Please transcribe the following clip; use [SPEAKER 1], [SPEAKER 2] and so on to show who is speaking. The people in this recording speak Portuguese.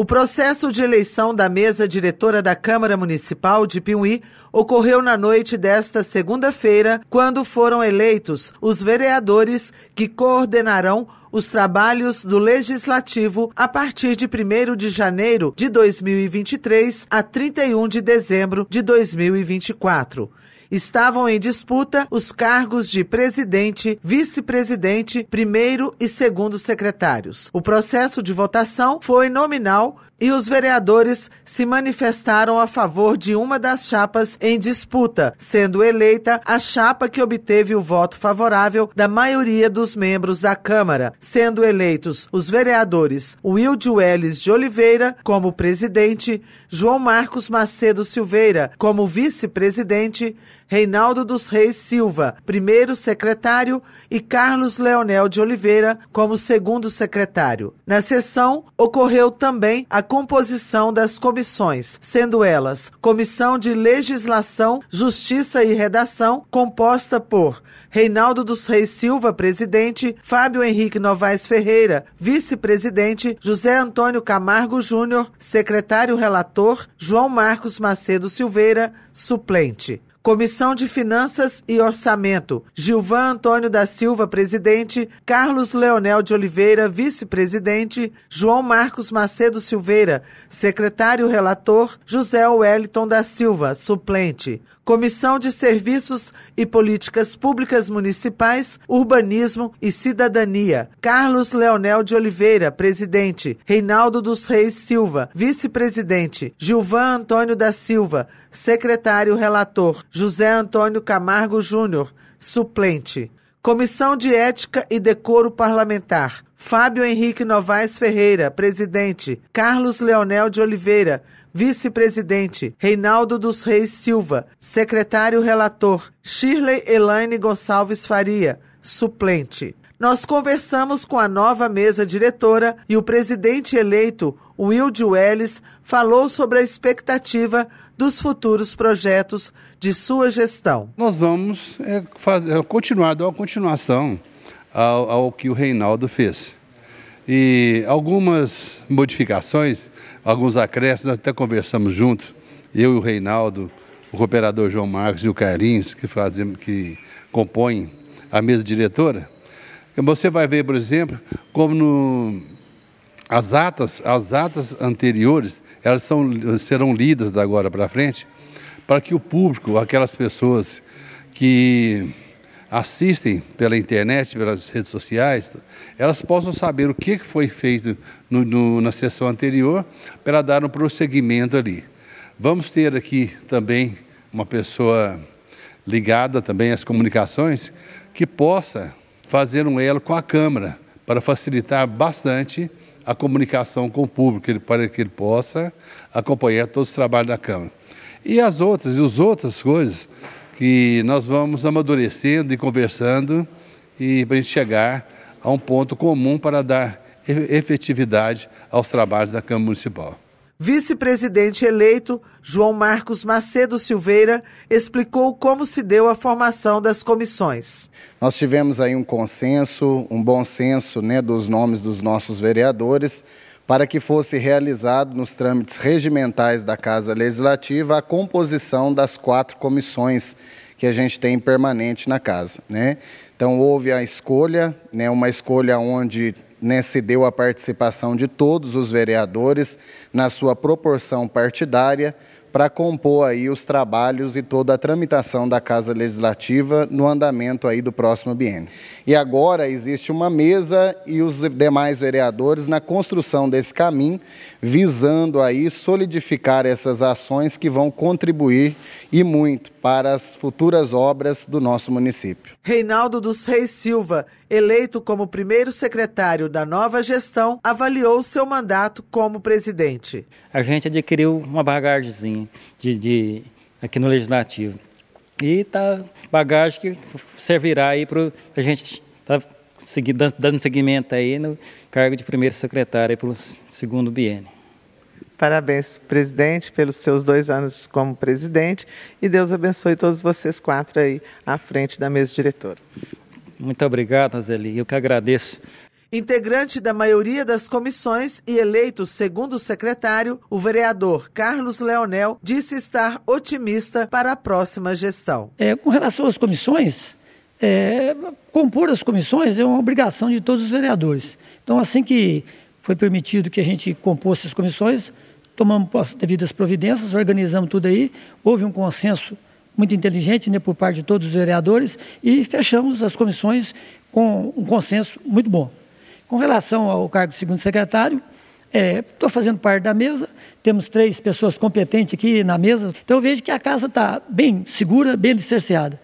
[SPEAKER 1] O processo de eleição da mesa diretora da Câmara Municipal de Piuí ocorreu na noite desta segunda-feira, quando foram eleitos os vereadores que coordenarão os trabalhos do Legislativo a partir de 1 de janeiro de 2023 a 31 de dezembro de 2024 estavam em disputa os cargos de presidente, vice-presidente, primeiro e segundo secretários. O processo de votação foi nominal e os vereadores se manifestaram a favor de uma das chapas em disputa, sendo eleita a chapa que obteve o voto favorável da maioria dos membros da Câmara, sendo eleitos os vereadores Wilde Welles de Oliveira como presidente, João Marcos Macedo Silveira como vice-presidente, Reinaldo dos Reis Silva, primeiro secretário, e Carlos Leonel de Oliveira como segundo secretário. Na sessão, ocorreu também a composição das comissões, sendo elas Comissão de Legislação, Justiça e Redação, composta por Reinaldo dos Reis Silva, presidente, Fábio Henrique Novaes Ferreira, vice-presidente, José Antônio Camargo Júnior, secretário relator, João Marcos Macedo Silveira, suplente. Comissão de Finanças e Orçamento, Gilvan Antônio da Silva, presidente, Carlos Leonel de Oliveira, vice-presidente, João Marcos Macedo Silveira, secretário relator, José Wellington da Silva, suplente. Comissão de Serviços e Políticas Públicas Municipais, Urbanismo e Cidadania. Carlos Leonel de Oliveira, presidente. Reinaldo dos Reis Silva, vice-presidente. Gilvan Antônio da Silva, secretário relator. José Antônio Camargo Júnior, suplente. Comissão de Ética e Decoro Parlamentar. Fábio Henrique Novaes Ferreira, presidente. Carlos Leonel de Oliveira, vice-presidente. Reinaldo dos Reis Silva, secretário-relator. Shirley Elaine Gonçalves Faria, suplente. Nós conversamos com a nova mesa diretora e o presidente eleito, Wilde Welles, falou sobre a expectativa dos futuros projetos
[SPEAKER 2] de sua gestão. Nós vamos é, fazer, é, continuar, dar uma continuação ao, ao que o Reinaldo fez. E algumas modificações, alguns acréscimos, nós até conversamos juntos, eu e o Reinaldo, o cooperador João Marcos e o Carlinhos, que, fazem, que compõem a mesa diretora. Você vai ver, por exemplo, como no, as, atas, as atas anteriores elas são, serão lidas da agora para frente, para que o público, aquelas pessoas que assistem pela internet, pelas redes sociais, elas possam saber o que foi feito no, no, na sessão anterior para dar um prosseguimento ali. Vamos ter aqui também uma pessoa ligada também às comunicações que possa fazer um elo com a Câmara para facilitar bastante a comunicação com o público, para que ele possa acompanhar todos os trabalhos da Câmara. E as outras, e as outras coisas, que nós vamos amadurecendo e conversando e para a gente chegar a um ponto comum para dar efetividade aos trabalhos da Câmara Municipal.
[SPEAKER 1] Vice-presidente eleito, João Marcos Macedo Silveira, explicou como se deu a formação das comissões. Nós tivemos aí um consenso,
[SPEAKER 3] um bom senso né, dos nomes dos nossos vereadores para que fosse realizado nos trâmites regimentais da Casa Legislativa a composição das quatro comissões que a gente tem permanente na Casa. Né? Então, houve a escolha, né, uma escolha onde né, se deu a participação de todos os vereadores na sua proporção partidária, para compor aí os trabalhos e toda a tramitação da Casa Legislativa no andamento aí do próximo biênio. E agora existe uma mesa e os demais vereadores na construção desse caminho, visando aí solidificar essas ações que vão contribuir e muito para as futuras obras do nosso município.
[SPEAKER 1] Reinaldo dos Reis Silva eleito como primeiro secretário da nova gestão, avaliou seu mandato como presidente.
[SPEAKER 3] A gente adquiriu uma bagagemzinha de, de aqui no Legislativo. E tá bagagem que servirá aí para a gente tá dando seguimento aí no cargo de primeiro secretário para o segundo biênio.
[SPEAKER 1] Parabéns, presidente, pelos seus dois anos como presidente e Deus abençoe todos vocês quatro aí à frente da mesa diretora. Muito obrigado,
[SPEAKER 3] Azeli. Eu que agradeço.
[SPEAKER 1] Integrante da maioria das comissões e eleito segundo o secretário, o vereador Carlos Leonel disse estar otimista para a próxima gestão. É, com relação às comissões, é, compor as comissões
[SPEAKER 3] é uma obrigação de todos os vereadores. Então, assim que foi permitido que a gente compôs as comissões, tomamos as devidas providências, organizamos tudo aí, houve um consenso muito inteligente né, por parte de todos os vereadores e fechamos as comissões com um consenso muito bom. Com relação ao cargo de segundo secretário, estou é, fazendo parte da mesa, temos três pessoas competentes aqui na mesa, então eu vejo que a casa está bem segura, bem licenciada.